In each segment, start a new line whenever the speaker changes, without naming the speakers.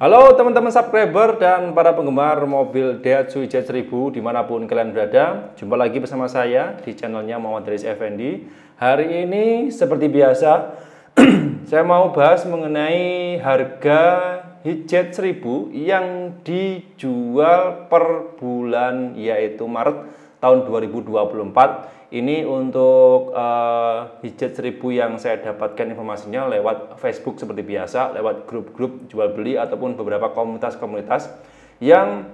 Halo teman-teman subscriber dan para penggemar mobil Daihatsu Jet 1000 dimanapun kalian berada Jumpa lagi bersama saya di channelnya Muhammad Riz Effendi Hari ini seperti biasa saya mau bahas mengenai harga Hijet 1000 yang dijual per bulan yaitu Maret tahun 2024 ini untuk uh, seribu 1000 yang saya dapatkan informasinya lewat Facebook seperti biasa, lewat grup-grup jual beli ataupun beberapa komunitas-komunitas yang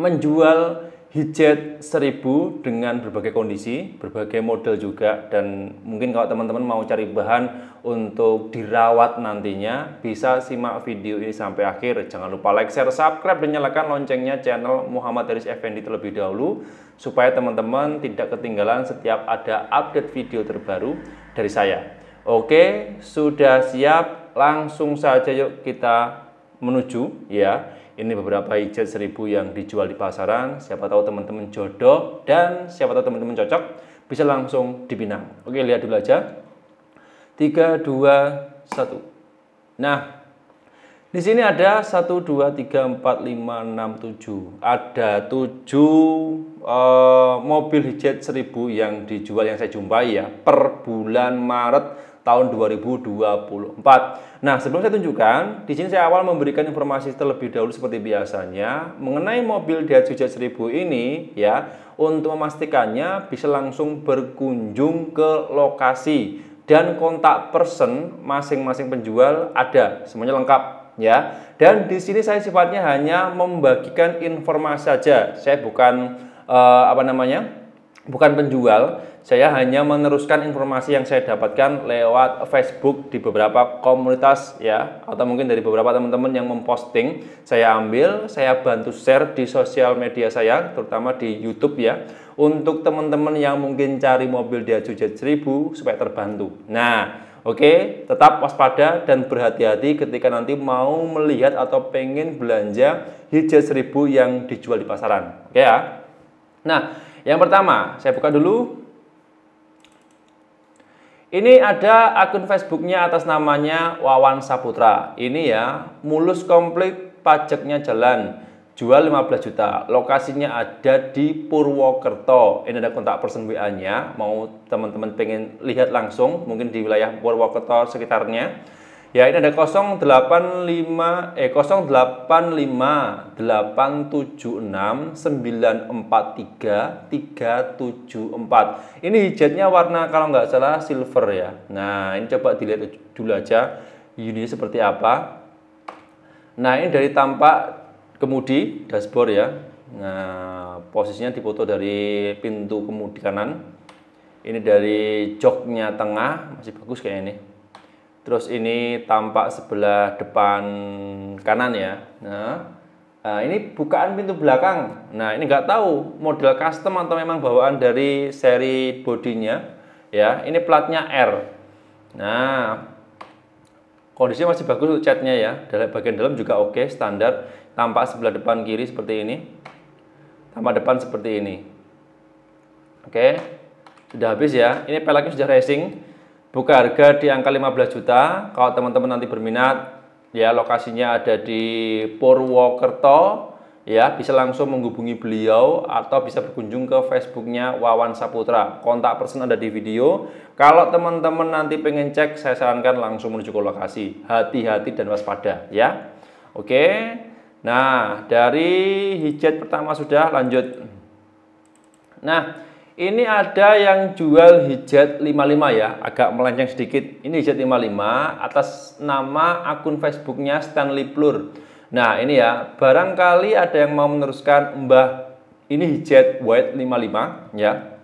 menjual Hijet 1000 dengan berbagai kondisi, berbagai model juga dan mungkin kalau teman-teman mau cari bahan untuk dirawat nantinya bisa simak video ini sampai akhir. Jangan lupa like, share, subscribe dan nyalakan loncengnya channel Muhammad Haris Effendi terlebih dahulu supaya teman-teman tidak ketinggalan setiap ada update video terbaru dari saya. Oke, sudah siap? Langsung saja yuk kita menuju ya ini beberapa hijau seribu yang dijual di pasaran. Siapa tahu teman-teman jodoh dan siapa tahu teman-teman cocok bisa langsung dipinang. Oke, lihat dulu aja. 3, 2, 1. Nah, di sini ada 1, 2, 3, 4, 5, 6, 7. Ada 7 uh, eh, mobil hijet seribu yang dijual yang saya jumpai ya per bulan Maret tahun 2024. Nah, sebelum saya tunjukkan, di sini saya awal memberikan informasi terlebih dahulu seperti biasanya mengenai mobil Daihatsu Jet 1000 ini ya, untuk memastikannya bisa langsung berkunjung ke lokasi dan kontak person masing-masing penjual ada, semuanya lengkap ya. Dan di sini saya sifatnya hanya membagikan informasi saja. Saya bukan eh, apa namanya? bukan penjual saya hanya meneruskan informasi yang saya dapatkan lewat Facebook di beberapa komunitas ya atau mungkin dari beberapa teman-teman yang memposting. Saya ambil, saya bantu share di sosial media saya terutama di YouTube ya untuk teman-teman yang mungkin cari mobil di Ajuja 1000 supaya terbantu. Nah, Oke, tetap waspada dan berhati-hati ketika nanti mau melihat atau pengen belanja hijau seribu yang dijual di pasaran. Oke ya. Nah, yang pertama, saya buka dulu ini ada akun Facebooknya atas namanya Wawan Saputra. Ini ya, mulus komplit, pajaknya jalan, jual 15 juta. Lokasinya ada di Purwokerto. Ini ada kontak person WA-nya. Mau teman-teman pengen lihat langsung, mungkin di wilayah Purwokerto sekitarnya Ya, ini ada 085 eh 085 876 943 374. Ini hijetnya warna kalau nggak salah silver ya. Nah, ini coba dilihat dulu aja unitnya seperti apa. Nah, ini dari tampak kemudi dashboard ya. Nah, posisinya dipoto dari pintu kemudi kanan. Ini dari joknya tengah, masih bagus kayak ini. Terus ini tampak sebelah depan kanan ya. Nah, eh, ini bukaan pintu belakang. Nah, ini nggak tahu model custom atau memang bawaan dari seri bodinya. Ya, ini platnya R. Nah, kondisinya masih bagus catnya ya. Dari bagian dalam juga oke, standar. Tampak sebelah depan kiri seperti ini. Tampak depan seperti ini. Oke, sudah habis ya. Ini pelaknya sudah racing. Buka harga di angka 15 juta. Kalau teman-teman nanti berminat, ya lokasinya ada di Purwokerto. Ya, bisa langsung menghubungi beliau atau bisa berkunjung ke Facebooknya Wawan Saputra. Kontak person ada di video. Kalau teman-teman nanti pengen cek, saya sarankan langsung menuju ke lokasi. Hati-hati dan waspada, ya. Oke. Nah, dari hijet pertama sudah lanjut. Nah, ini ada yang jual hijet 55 ya, agak melenceng sedikit. Ini hijet 55 atas nama akun Facebooknya Stanley Plur. Nah ini ya, barangkali ada yang mau meneruskan Mbah ini hijet white 55 ya.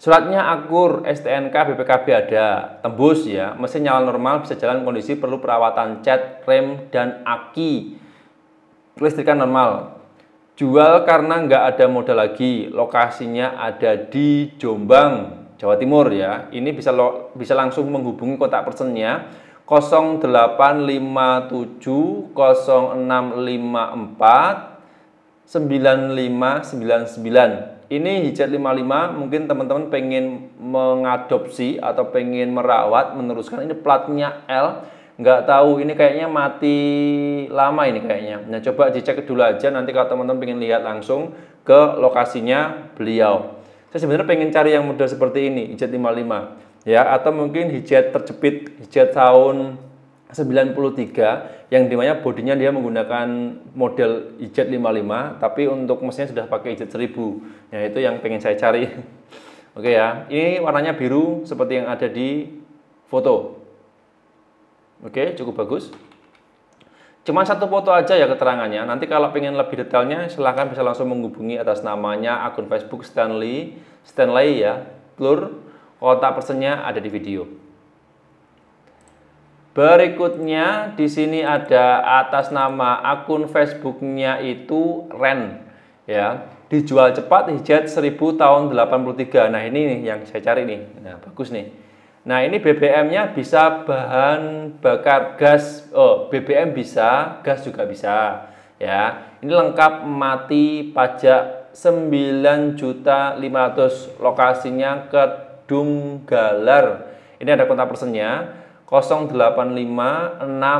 Suratnya akur, STNK, BPKB ada, tembus ya, mesin nyala normal, bisa jalan kondisi, perlu perawatan cat, rem, dan aki. Listriknya normal, Jual karena nggak ada modal lagi. Lokasinya ada di Jombang, Jawa Timur ya. Ini bisa lo, bisa langsung menghubungi kontak personnya 085706549599. Ini hijat 55 mungkin teman-teman pengen mengadopsi atau pengen merawat meneruskan ini platnya L nggak tahu ini kayaknya mati lama ini kayaknya. Nah coba dicek dulu aja nanti kalau teman-teman pengen lihat langsung ke lokasinya beliau. Saya sebenarnya pengen cari yang model seperti ini, hijet 55 ya atau mungkin hijet terjepit, hijet tahun 93 yang dimana bodinya dia menggunakan model hijet 55 tapi untuk mesinnya sudah pakai hijet 1000 ya itu yang pengen saya cari oke ya ini warnanya biru seperti yang ada di foto Oke, cukup bagus. Cuma satu foto aja ya keterangannya. Nanti kalau pengen lebih detailnya silahkan bisa langsung menghubungi atas namanya akun Facebook Stanley Stanley ya. telur. kontak personnya ada di video. Berikutnya di sini ada atas nama akun Facebooknya itu Ren ya dijual cepat hijat 1000 tahun 83 nah ini nih yang saya cari nih nah bagus nih Nah, ini BBM-nya bisa bahan bakar gas. Oh, BBM bisa, gas juga bisa. Ya. Ini lengkap mati pajak juta 9.500 lokasinya ke Dumgalar. Ini ada kontak personnya persennya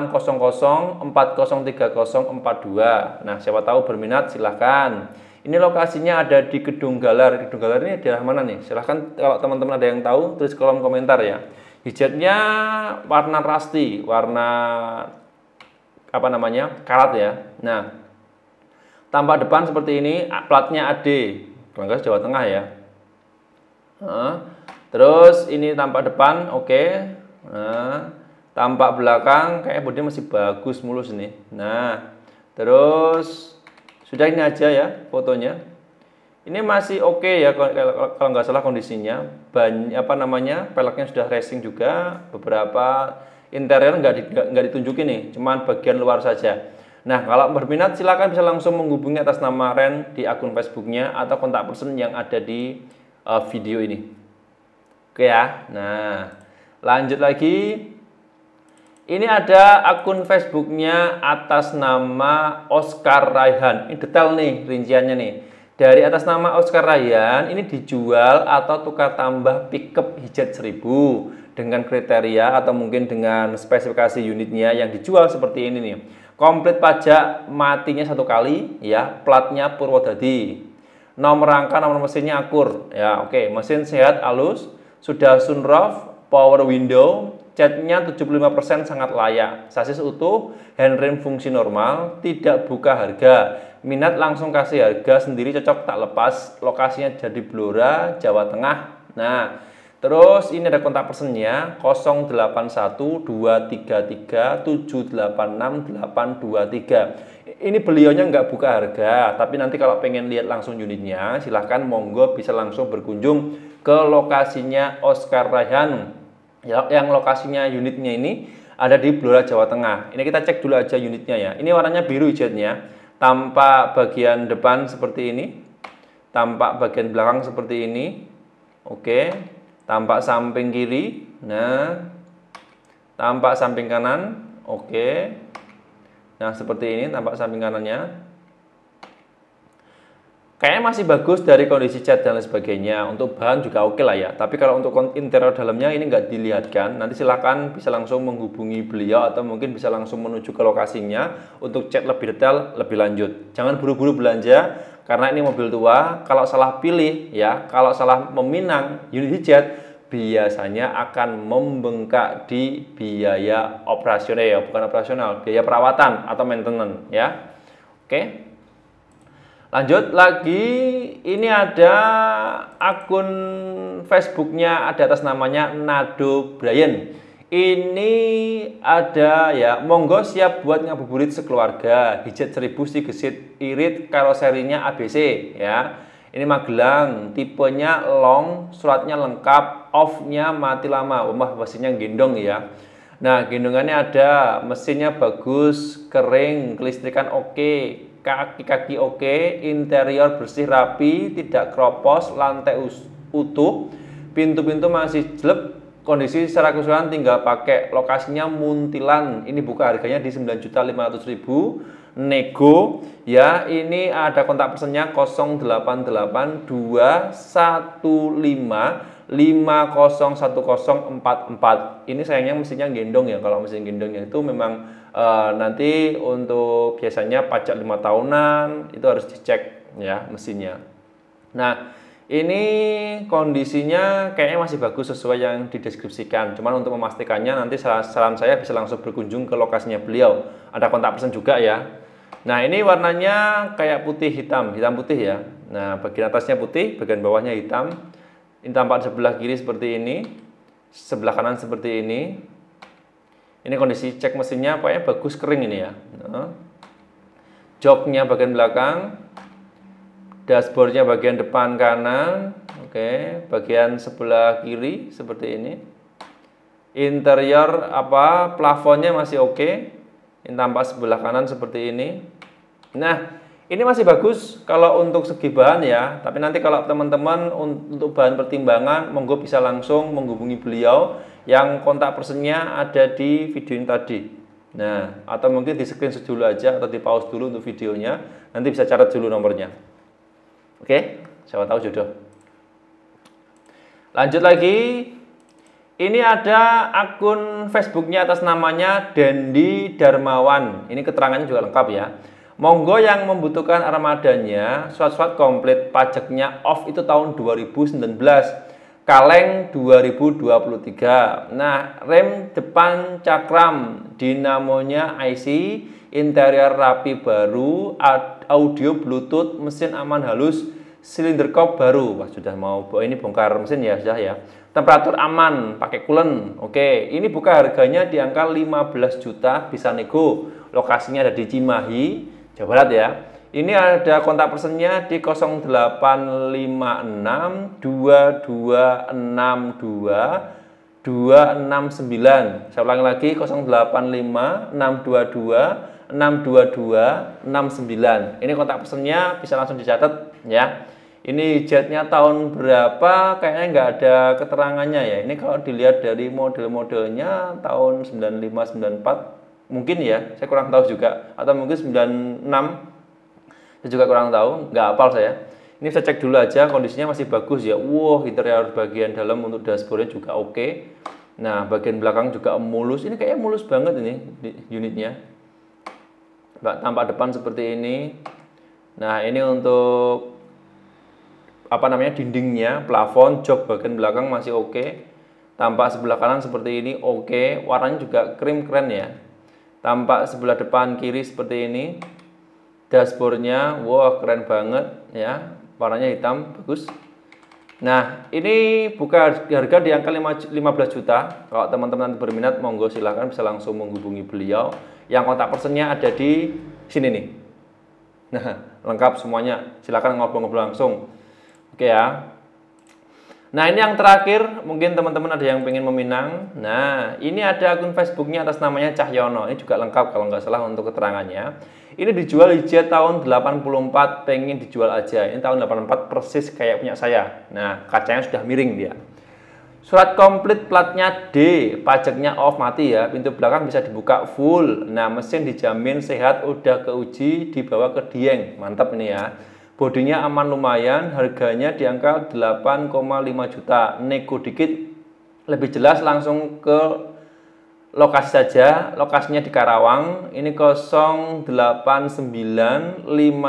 085600403042. Nah, siapa tahu berminat silahkan. Ini lokasinya ada di Gedung Galar. Gedung Galar ini di mana nih? Silahkan kalau teman-teman ada yang tahu tulis kolom komentar ya. Hijabnya warna rasti, warna apa namanya? karat ya. Nah, tampak depan seperti ini, platnya AD. Kelanggas Jawa Tengah ya. Nah, terus ini tampak depan, oke. Okay. Nah, tampak belakang kayak bodinya masih bagus mulus ini. Nah, terus sudah ini aja ya fotonya. Ini masih oke okay ya kalau nggak salah kondisinya. Banyak apa namanya peleknya sudah racing juga. Beberapa interior nggak di, nggak ditunjukin nih, cuman bagian luar saja. Nah, kalau berminat silahkan bisa langsung menghubungi atas nama Ren di akun Facebooknya atau kontak person yang ada di uh, video ini. Oke ya. Nah, lanjut lagi. Ini ada akun Facebooknya atas nama Oscar Raihan. Ini detail nih rinciannya nih. Dari atas nama Oscar Raihan ini dijual atau tukar tambah pickup hijet 1000 dengan kriteria atau mungkin dengan spesifikasi unitnya yang dijual seperti ini nih. Komplit pajak matinya satu kali ya, platnya Purwodadi. Nomor rangka nomor mesinnya akur ya. Oke, mesin sehat alus, sudah sunroof, power window, catnya 75% sangat layak. Sasis utuh, handrim fungsi normal, tidak buka harga. Minat langsung kasih harga sendiri cocok tak lepas. Lokasinya jadi Blora, Jawa Tengah. Nah, terus ini ada kontak personnya 081233786823. Ini beliaunya nggak buka harga, tapi nanti kalau pengen lihat langsung unitnya, silahkan monggo bisa langsung berkunjung ke lokasinya Oscar Rayhan Ya, yang lokasinya unitnya ini ada di Blora Jawa Tengah. Ini kita cek dulu aja unitnya ya. Ini warnanya biru hijaunya. Tampak bagian depan seperti ini. Tampak bagian belakang seperti ini. Oke. Tampak samping kiri. Nah. Tampak samping kanan. Oke. Nah, seperti ini tampak samping kanannya. Kayaknya masih bagus dari kondisi cat dan lain sebagainya. Untuk bahan juga oke okay lah ya. Tapi kalau untuk interior dalamnya ini nggak dilihatkan. Nanti silahkan bisa langsung menghubungi beliau atau mungkin bisa langsung menuju ke lokasinya untuk cek lebih detail, lebih lanjut. Jangan buru-buru belanja karena ini mobil tua. Kalau salah pilih ya, kalau salah meminang unit cat biasanya akan membengkak di biaya operasional ya, bukan operasional, biaya perawatan atau maintenance ya. Oke. Okay? Lanjut lagi, ini ada akun Facebooknya ada atas namanya Nado Brian. Ini ada ya, monggo siap buat ngabuburit sekeluarga, hijet seribu si gesit irit karoserinya ABC ya. Ini Magelang, tipenya long, suratnya lengkap, offnya mati lama, rumah mesinnya gendong ya. Nah, gendongannya ada, mesinnya bagus, kering, kelistrikan oke, kaki-kaki oke, interior bersih rapi, tidak keropos, lantai utuh, pintu-pintu masih jelek, kondisi secara keseluruhan tinggal pakai lokasinya Muntilan. Ini buka harganya di 9.500.000 nego ya. Ini ada kontak pesennya 088215 501044. Ini sayangnya mesinnya gendong ya. Kalau mesin gendongnya itu memang e, nanti untuk biasanya pajak lima tahunan itu harus dicek ya mesinnya. Nah ini kondisinya kayaknya masih bagus sesuai yang dideskripsikan. Cuman untuk memastikannya nanti saran saya bisa langsung berkunjung ke lokasinya beliau. Ada kontak person juga ya. Nah ini warnanya kayak putih hitam, hitam putih ya. Nah bagian atasnya putih, bagian bawahnya hitam. Ini tampak sebelah kiri seperti ini, sebelah kanan seperti ini, ini kondisi cek mesinnya apa ya? Bagus kering ini ya. Joknya bagian belakang, dashboardnya bagian depan kanan, oke, bagian sebelah kiri seperti ini. Interior apa? Plafonnya masih oke. Ini tampak sebelah kanan seperti ini. Nah, ini masih bagus kalau untuk segi bahan ya, tapi nanti kalau teman-teman untuk bahan pertimbangan, monggo bisa langsung menghubungi beliau yang kontak personnya ada di video ini tadi. Nah, atau mungkin di screen dulu aja atau di pause dulu untuk videonya. Nanti bisa catat dulu nomornya. Oke, siapa tahu jodoh. Lanjut lagi. Ini ada akun Facebooknya atas namanya Dendi Darmawan. Ini keterangannya juga lengkap ya. Monggo yang membutuhkan armadanya, suat-suat komplit pajaknya off itu tahun 2019 Kaleng 2023. Nah, rem depan cakram, dinamonya IC, interior rapi baru, audio Bluetooth, mesin aman halus, silinder kop baru. Wah, sudah mau ini bongkar mesin ya, sudah ya. Temperatur aman, pakai coolant. Oke, ini buka harganya di angka 15 juta bisa nego. Lokasinya ada di Cimahi, Jawa Barat ya. Ini ada kontak personnya di 0856 2262 269. Saya ulangi lagi 0856 622 622 69. Ini kontak personnya bisa langsung dicatat ya. Ini jetnya tahun berapa kayaknya nggak ada keterangannya ya. Ini kalau dilihat dari model-modelnya tahun 95 94 mungkin ya, saya kurang tahu juga atau mungkin 96 saya juga kurang tahu, nggak hafal saya. Ini saya cek dulu aja, kondisinya masih bagus ya. Wow, interior bagian dalam untuk dashboardnya juga oke. Okay. Nah, bagian belakang juga mulus. Ini kayaknya mulus banget ini unitnya. Tampak depan seperti ini. Nah, ini untuk apa namanya dindingnya, plafon, jok bagian belakang masih oke. Okay. Tampak sebelah kanan seperti ini oke, okay. warnanya juga krim keren ya. Tampak sebelah depan kiri seperti ini dashboardnya wow keren banget ya warnanya hitam bagus nah ini buka harga di angka 15 juta kalau teman-teman berminat monggo silahkan bisa langsung menghubungi beliau yang kontak personnya ada di sini nih nah lengkap semuanya silahkan ngobrol-ngobrol langsung oke ya Nah ini yang terakhir, mungkin teman-teman ada yang pengen meminang. Nah ini ada akun Facebooknya atas namanya Cahyono, ini juga lengkap kalau nggak salah untuk keterangannya. Ini dijual hijau tahun 84, pengen dijual aja. Ini tahun 84 persis kayak punya saya. Nah, kacanya sudah miring dia. Surat komplit platnya D, pajaknya off mati ya, pintu belakang bisa dibuka full. Nah, mesin dijamin sehat, udah keuji, dibawa ke Dieng. Mantap ini ya. Bodinya aman lumayan, harganya di angka 8,5 juta. Nego dikit, lebih jelas langsung ke lokasi saja, lokasinya di Karawang, ini 089570429358.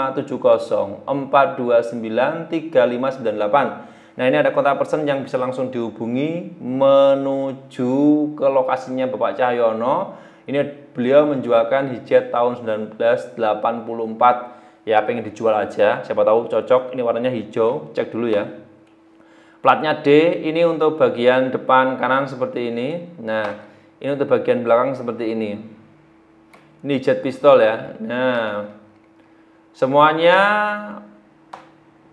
Nah ini ada kontak person yang bisa langsung dihubungi menuju ke lokasinya Bapak Cahyono. Ini beliau menjualkan hijab tahun 1984 ya pengen dijual aja siapa tahu cocok ini warnanya hijau cek dulu ya platnya D ini untuk bagian depan kanan seperti ini nah ini untuk bagian belakang seperti ini. Ini jet pistol ya. Nah, semuanya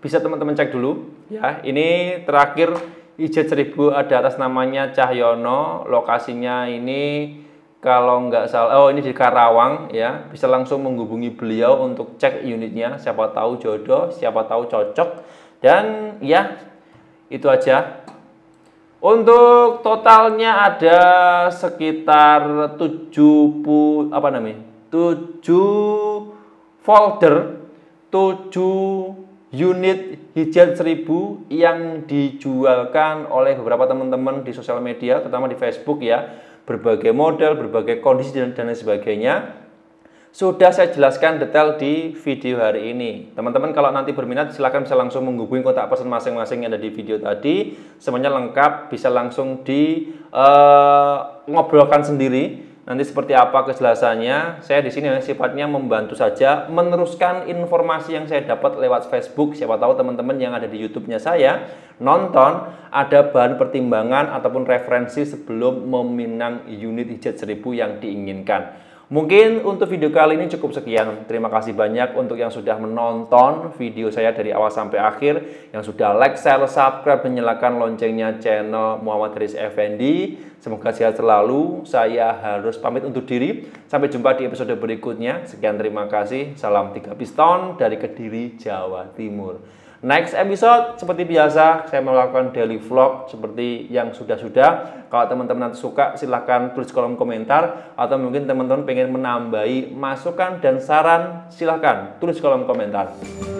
bisa teman-teman cek dulu ya. ya. Ini terakhir ijet 1000 ada atas namanya Cahyono, lokasinya ini kalau nggak salah, oh ini di Karawang ya, bisa langsung menghubungi beliau untuk cek unitnya, siapa tahu jodoh, siapa tahu cocok, dan ya itu aja untuk totalnya ada sekitar 70 apa namanya? 7 folder 7 unit hijau 1000 yang dijualkan oleh beberapa teman-teman di sosial media terutama di Facebook ya berbagai model, berbagai kondisi dan, dan lain sebagainya sudah saya jelaskan detail di video hari ini. Teman-teman kalau nanti berminat silahkan bisa langsung menghubungi kontak person masing-masing yang ada di video tadi. Semuanya lengkap, bisa langsung di uh, ngobrolkan sendiri. Nanti seperti apa kejelasannya, saya di sini sifatnya membantu saja meneruskan informasi yang saya dapat lewat Facebook. Siapa tahu teman-teman yang ada di YouTube-nya saya nonton ada bahan pertimbangan ataupun referensi sebelum meminang unit hijab seribu yang diinginkan. Mungkin untuk video kali ini cukup sekian. Terima kasih banyak untuk yang sudah menonton video saya dari awal sampai akhir, yang sudah like, share, subscribe, menyalakan loncengnya channel Muhammad Riz Effendi. Semoga sehat selalu. Saya harus pamit untuk diri. Sampai jumpa di episode berikutnya. Sekian terima kasih. Salam tiga piston dari Kediri, Jawa Timur. Next episode seperti biasa saya melakukan daily vlog seperti yang sudah-sudah. Kalau teman-teman suka silahkan tulis kolom komentar atau mungkin teman-teman pengen menambahi masukan dan saran silahkan tulis kolom komentar.